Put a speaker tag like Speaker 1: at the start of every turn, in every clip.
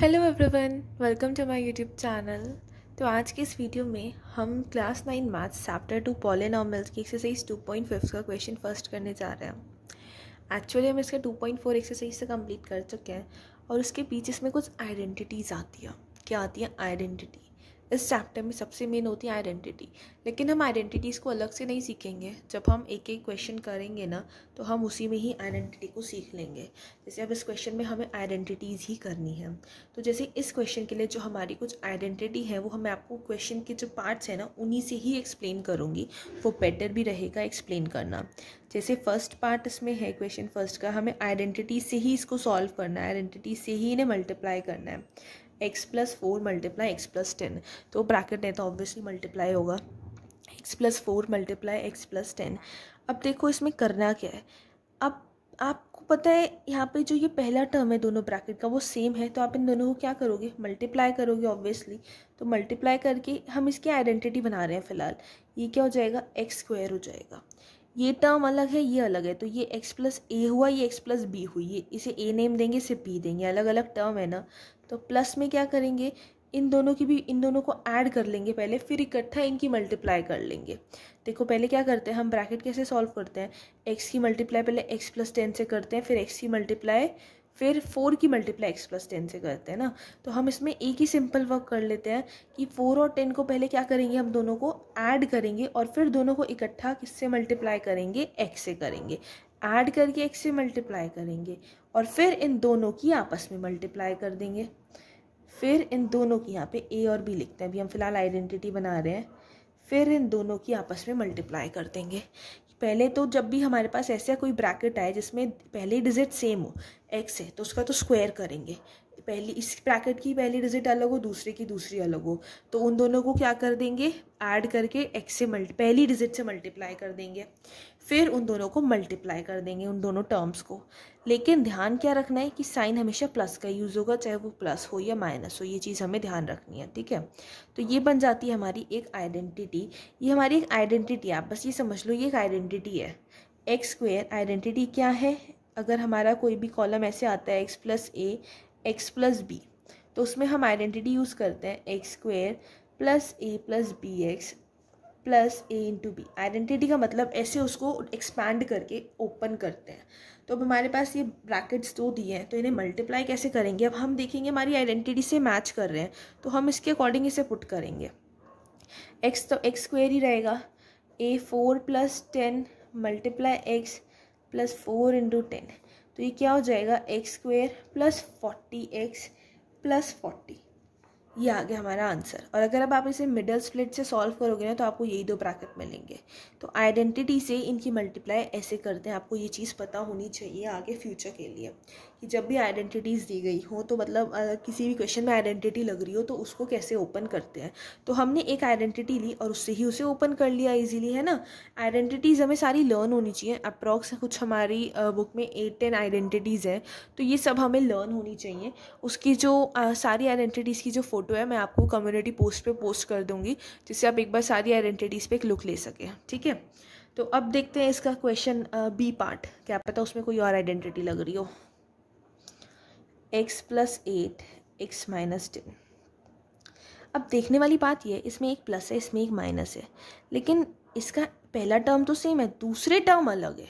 Speaker 1: hello everyone welcome to my YouTube channel तो आज के इस वीडियो में हम class nine maths chapter two polynomials की एक्सरसाइज टू पॉइंट फिफ्थ का क्वेश्चन फर्स्ट करने जा रहे हैं एक्चुअली हम इसका टू पॉइंट फोर एक्सरसाइज से कंप्लीट कर चुके हैं और उसके बीच इसमें कुछ आइडेंटिटीज़ आती है क्या आती है आइडेंटिटी इस चैप्टर में सबसे मेन होती है आइडेंटिटी लेकिन हम आइडेंटिटीज़ को अलग से नहीं सीखेंगे जब हम एक एक क्वेश्चन करेंगे ना तो हम उसी में ही आइडेंटिटी को सीख लेंगे जैसे अब इस क्वेश्चन में हमें आइडेंटिटीज़ ही करनी है तो जैसे इस क्वेश्चन के लिए जो हमारी कुछ आइडेंटिटी है वो हमें आपको क्वेश्चन के जो पार्ट्स हैं ना उन्हीं से ही एक्सप्लेन करूँगी वो बेटर भी रहेगा एक्सप्लेन करना जैसे फर्स्ट पार्ट इसमें है क्वेश्चन फर्स्ट का हमें आइडेंटिटी से ही इसको सॉल्व करना है आइडेंटिटी से ही इन्हें मल्टीप्लाई करना है x plus four multiply x plus ten तो ब्रैकेट नहीं तो ऑब्वियसली मल्टीप्लाई होगा x plus four multiply x plus ten अब देखो इसमें करना क्या है अब आपको पता है यहाँ पे जो ये पहला टर्म है दोनों ब्रैकेट का वो सेम है तो आप इन दोनों को क्या करोगे मल्टीप्लाई करोगे ऑब्वियसली तो मल्टीप्लाई करके हम इसकी आइडेंटिटी बना रहे हैं फ़िलहाल ये क्या हो जाएगा एक्स स्क्वायर हो जाएगा ये टर्म अलग है ये अलग है तो ये एक्स प्लस ए हुआ ये एक्स प्लस बी हुई ये इसे ए नेम देंगे इसे बी देंगे अलग अलग टर्म है ना तो प्लस में क्या करेंगे इन दोनों की भी इन दोनों को ऐड कर लेंगे पहले फिर इकट्ठा इनकी मल्टीप्लाई कर लेंगे देखो पहले क्या करते हैं हम ब्रैकेट कैसे सॉल्व करते हैं एक्स की मल्टीप्लाई पहले एक्स प्लस टेन से करते हैं फिर एक्स की मल्टीप्लाई फिर फोर की मल्टीप्लाई एक्स प्लस टेन से करते हैं ना तो हम इसमें एक ही सिंपल वर्क कर लेते हैं कि फोर और टेन को पहले क्या करेंगे हम दोनों को ऐड करेंगे और फिर दोनों को इकट्ठा किससे मल्टीप्लाई करेंगे एक्स से करेंगे ऐड करके एक्स से मल्टीप्लाई करेंगे और फिर इन दोनों की आपस में मल्टीप्लाई कर देंगे फिर इन दोनों की यहाँ पे ए और बी लिखते हैं अभी हम फिलहाल आइडेंटिटी बना रहे हैं फिर इन दोनों की आपस में मल्टीप्लाई कर देंगे पहले तो जब भी हमारे पास ऐसा कोई ब्रैकेट आए जिसमें पहले डिजिट सेम हो एक्स है तो उसका तो स्क्वायर करेंगे पहली इस ब्रैकेट की पहली डिजिट अलग हो दूसरे की दूसरी अलग हो तो उन दोनों को क्या कर देंगे ऐड करके एक्स से मल्टी पहली डिजिट से मल्टीप्लाई कर देंगे फिर उन दोनों को मल्टीप्लाई कर देंगे उन दोनों टर्म्स को लेकिन ध्यान क्या रखना है कि साइन हमेशा प्लस का यूज़ होगा चाहे वो प्लस हो या माइनस हो ये चीज़ हमें ध्यान रखनी है ठीक है तो ये बन जाती है हमारी एक आइडेंटिटी ये हमारी एक आइडेंटिटी आप बस ये समझ लो ये एक आइडेंटिटी है एक्स स्क्वेयर आइडेंटिटी क्या है अगर हमारा कोई भी कॉलम ऐसे आता है x plus a x plus b तो उसमें हम आइडेंटिटी यूज़ करते हैं x square plus a plus b x plus a into b identity का मतलब ऐसे उसको एक्सपैंड करके ओपन करते हैं तो अब हमारे पास ये ब्रैकेट्स दो दिए हैं तो इन्हें मल्टीप्लाई कैसे करेंगे अब हम देखेंगे हमारी आइडेंटिटी से मैच कर रहे हैं तो हम इसके अकॉर्डिंग इसे पुट करेंगे एक्स तो एक्स स्क्वेयर ही रहेगा a four plus ten multiply x plus four into ten तो ये क्या हो जाएगा x square plus forty x plus forty ये आ गया हमारा आंसर और अगर अब आप इसे मिडल स्प्लिट से सॉल्व करोगे ना तो आपको यही दो ब्रैकेट मिलेंगे तो आइडेंटिटी से इनकी मल्टीप्लाई ऐसे करते हैं आपको ये चीज़ पता होनी चाहिए आगे फ्यूचर के लिए कि जब भी आइडेंटिटीज़ दी गई हो तो मतलब किसी भी क्वेश्चन में आइडेंटिटी लग रही हो तो उसको कैसे ओपन करते हैं तो हमने एक आइडेंटिटी ली और उससे ही उसे ओपन कर लिया इजीली है ना आइडेंटिटीज़ हमें सारी लर्न होनी चाहिए अप्रॉक्स कुछ हमारी बुक में एट टेन आइडेंटिटीज़ हैं तो ये सब हमें लर्न होनी चाहिए उसकी जो सारी आइडेंटिटीज़ की जो फ़ोटो है मैं आपको कम्युनिटी पोस्ट पर पोस्ट कर दूँगी जिससे आप एक बार सारी आइडेंटिटीज़ पर एक लुक ले सकें ठीक है तो अब देखते हैं इसका क्वेश्चन बी पार्ट क्या पता उसमें कोई और आइडेंटिटी लग रही हो x plus eight x minus ten अब देखने वाली बात यह है इसमें एक प्लस है इसमें एक माइनस है लेकिन इसका पहला टर्म तो सेम है दूसरे टर्म अलग है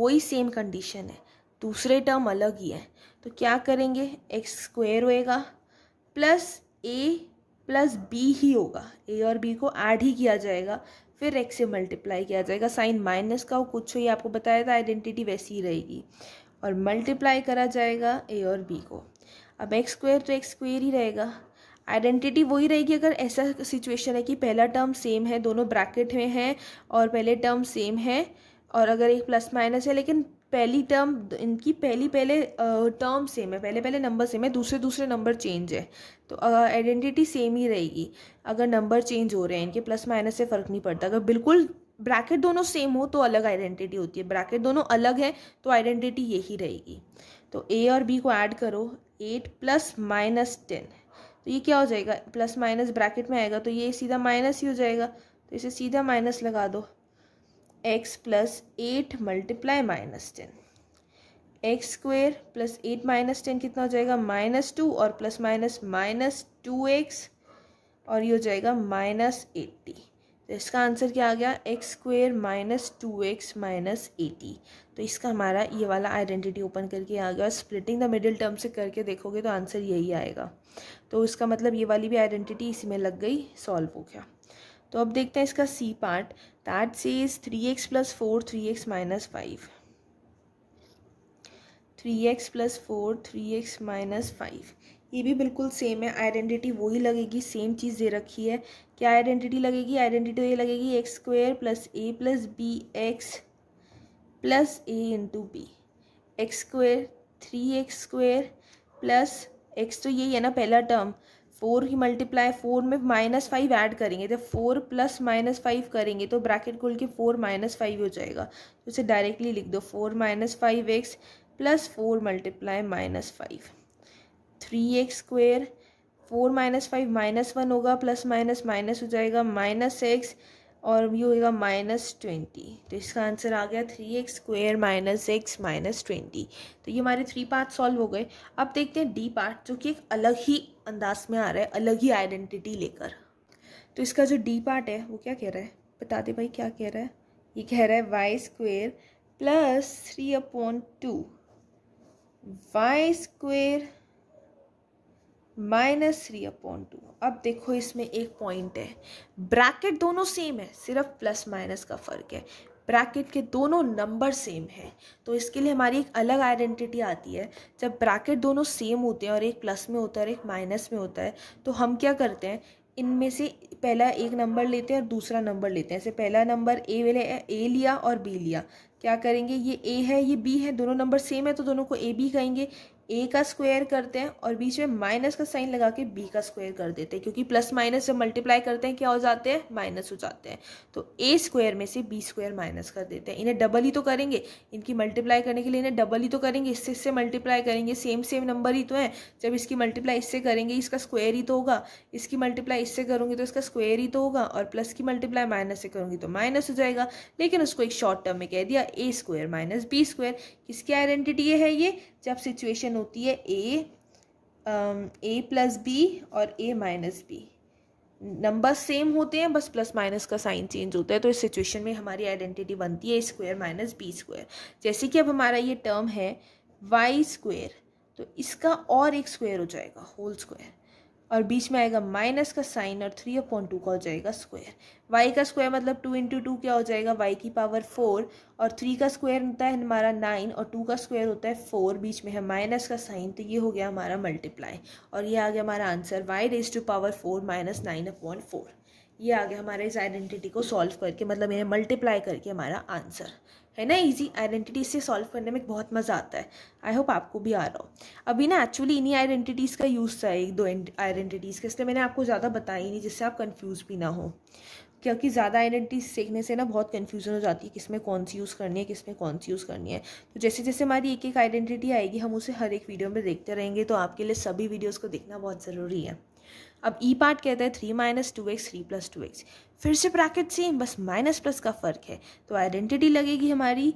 Speaker 1: वही सेम कंडीशन है दूसरे टर्म अलग ही है तो क्या करेंगे एक्स स्क्वेयर होएगा प्लस ए प्लस बी ही होगा ए और बी को ऐड ही किया जाएगा फिर एक्स से मल्टीप्लाई किया जाएगा साइन माइनस का कुछ हो ये आपको बताया था आइडेंटिटी वैसी ही रहेगी और मल्टीप्लाई करा जाएगा ए और बी को अब एक्स स्क्वेयर तो एक्स स्क्वेयर ही रहेगा आइडेंटिटी वही रहेगी अगर ऐसा सिचुएशन है कि पहला टर्म सेम है दोनों ब्रैकेट में है और पहले टर्म सेम है और अगर एक प्लस माइनस है लेकिन पहली टर्म इनकी पहली पहले टर्म सेम है पहले पहले नंबर सेम है दूसरे दूसरे नंबर चेंज है तो आइडेंटिटी सेम ही रहेगी अगर नंबर चेंज हो रहे हैं इनके प्लस माइनस से फ़र्क नहीं पड़ता अगर बिल्कुल ब्रैकेट दोनों सेम हो तो अलग आइडेंटिटी होती है ब्रैकेट दोनों अलग है तो आइडेंटिटी यही रहेगी तो ए और बी को ऐड करो एट प्लस माइनस टेन तो ये क्या हो जाएगा प्लस माइनस ब्रैकेट में आएगा तो ये सीधा माइनस ही हो जाएगा तो इसे सीधा माइनस लगा दो x plus eight multiply minus ten x square plus eight minus ten कितना हो जाएगा माइनस टू और plus minus minus two x और ये हो जाएगा माइनस एट्टी तो इसका आंसर क्या आ गया x square minus two x minus eighty तो इसका हमारा ये वाला आइडेंटिटी ओपन करके आ गया स्प्लिटिंग द मिडिल टर्म से करके देखोगे तो आंसर यही आएगा तो इसका मतलब ये वाली भी आइडेंटिटी इसी में लग गई सॉल्व हो गया तो अब देखते हैं इसका C part that says three x plus four three x minus five three x plus four three x minus five ये भी बिल्कुल सेम है आइडेंटिटी वही लगेगी सेम चीज़ दे रखी है क्या आइडेंटिटी लगेगी आइडेंटिटी तो ये लगेगी x square plus a plus b x plus a into b x square three x square plus x तो यही है ना पहला टर्म फोर की मल्टीप्लाई फोर में माइनस फाइव ऐड करेंगे तो फोर प्लस माइनस फाइव करेंगे तो ब्रैकेट खोल के फोर माइनस फाइव हो जाएगा तो इसे डायरेक्टली लिख दो four minus five x plus four multiply minus five three x square four minus five minus one होगा प्लस माइनस माइनस हो जाएगा माइनस एक्स और ये होगा माइनस ट्वेंटी तो इसका आंसर आ गया three x square minus x minus twenty तो ये हमारे थ्री पार्ट सॉल्व हो गए अब देखते हैं डी पार्ट जो कि एक अलग ही अंदाज में आ रहा है अलग ही आइडेंटिटी लेकर तो इसका जो डी पार्ट है वो क्या कह रहा है बता दे भाई क्या कह रहा है ये कह रहा है y square plus three upon two y square minus three upon two अब देखो इसमें एक पॉइंट है ब्रैकेट दोनों सेम है सिर्फ प्लस माइनस का फ़र्क है ब्रैकेट के दोनों नंबर सेम हैं तो इसके लिए हमारी एक अलग आइडेंटिटी आती है जब ब्रैकेट दोनों सेम होते हैं और एक प्लस में होता है और एक माइनस में होता है तो हम क्या करते हैं इनमें से पहला एक नंबर लेते हैं और दूसरा नंबर लेते हैं जैसे पहला नंबर ए वाले ए लिया और बी लिया क्या करेंगे ये ए है ये बी है दोनों नंबर सेम है तो दोनों को ए बी कहेंगे ए का स्क्वायर करते हैं और बीच में माइनस का साइन लगा के बी का स्क्वायर कर देते हैं क्योंकि प्लस माइनस जब मल्टीप्लाई करते हैं क्या हो जाते हैं माइनस हो जाते हैं तो ए स्क्वायर में से बी स्क्वायर माइनस कर देते हैं इन्हें डबल ही तो करेंगे इनकी मल्टीप्लाई करने के लिए इन्हें डबल ही तो करेंगे इससे इससे मल्टीप्लाई करेंगे सेम सेम नंबर ही तो है जब इसकी मल्टीप्लाई इससे करेंगे इसका स्क्वायर ही तो होगा इसकी मल्टीप्लाई इससे करूँगी तो इसका स्क्वायर ही तो होगा और प्लस की मल्टीप्लाई माइनस से करूँगी तो माइनस हो जाएगा लेकिन उसको एक शॉर्ट टर्म में कह दिया a square minus b square किसकी आइडेंटिटी है ये जब सिचुएशन होती है ए ए प्लस बी और a minus b number same होते हैं बस प्लस माइनस का साइन चेंज होता है तो इस सिचुएशन में हमारी आइडेंटिटी बनती है a square minus b square जैसे कि अब हमारा ये टर्म है वाई स्क्वायर तो इसका और एक स्क्वायर हो जाएगा होल स्क्वायर और बीच में आएगा माइनस का साइन और थ्री अपॉन टू का हो जाएगा स्क्वायर वाई का स्क्वायर मतलब टू इंटू टू क्या हो जाएगा वाई की पावर फोर और थ्री का स्क्वायर होता है हमारा नाइन और टू का स्क्वायर होता है फोर बीच में है माइनस का साइन तो ये हो गया हमारा मल्टीप्लाई और ये आ गया हमारा answer y raise to power four minus nine upon four ये आ गया हमारे इस आइडेंटिटी को सॉल्व करके मतलब ये मल्टीप्लाई करके हमारा आंसर है ना इजी आइडेंटिटी से सॉल्व करने में बहुत मज़ा आता है आई होप आपको भी आ रहा हो अभी ना एक्चुअली इन्हीं आइडेंटिटीज़ का यूज़ था एक दो आइडेंटिटीज़ का इसलिए मैंने आपको ज़्यादा बताई नहीं जिससे आप कन्फ्यूज़ भी ना हो क्योंकि ज़्यादा आइडेंटिटी सीखने से ना बहुत कन्फ्यूज़न हो जाती है किसमें कौन सी यूज़ करनी है किसमें कौन सी यूज़ करनी है तो जैसे जैसे हमारी एक एक आइडेंटिटी आएगी हम उसे हर एक वीडियो में देखते रहेंगे तो आपके लिए सभी वीडियोज़ को देखना बहुत ज़रूरी है अब ई e पार्ट कहता है three minus two x three plus two x फिर से ब्रैकेट सेम बस माइनस प्लस का फ़र्क है तो आइडेंटिटी लगेगी हमारी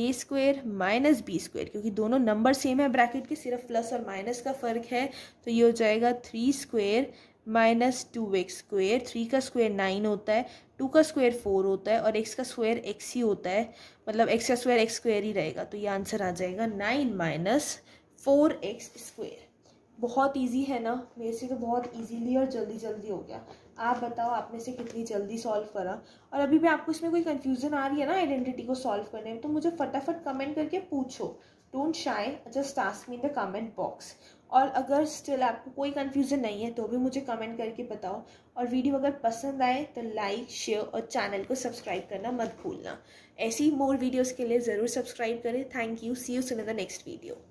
Speaker 1: a square minus b square क्योंकि दोनों नंबर सेम है ब्रैकेट के सिर्फ प्लस और माइनस का फ़र्क है तो ये हो जाएगा three square minus two x square three का स्क्वेयर नाइन होता है टू का स्क्वेयर फोर होता है और एक्स का स्क्वेयर एक्स ही होता है मतलब एक्स का स्क्वेयर एक्स स्क्वेयर ही रहेगा तो ये आंसर आ जाएगा nine minus four x square बहुत इजी है ना मेरे से तो बहुत इजीली और जल्दी जल्दी हो गया आप बताओ आप में से कितनी जल्दी सॉल्व करा और अभी भी आपको इसमें कोई कन्फ्यूज़न आ रही है ना आइडेंटिटी को सॉल्व करने में तो मुझे फटाफट कमेंट करके पूछो don't shy just ask me in the comment box और अगर स्टिल आपको कोई कन्फ्यूज़न नहीं है तो भी मुझे कमेंट करके बताओ और वीडियो अगर पसंद आए तो लाइक शेयर और चैनल को सब्सक्राइब करना मत भूलना ऐसी मोर वीडियोज़ के लिए ज़रूर सब्सक्राइब करें thank you see you soon the next video